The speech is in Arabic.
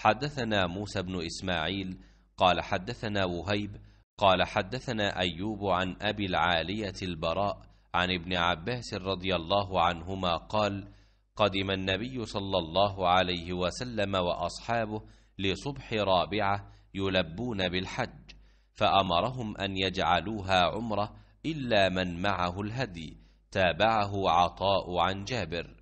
حدثنا موسى بن إسماعيل قال حدثنا وهيب قال حدثنا أيوب عن أبي العالية البراء عن ابن عباس رضي الله عنهما قال قدم النبي صلى الله عليه وسلم وأصحابه لصبح رابعة يلبون بالحج فأمرهم أن يجعلوها عمرة إلا من معه الهدي تابعه عطاء عن جابر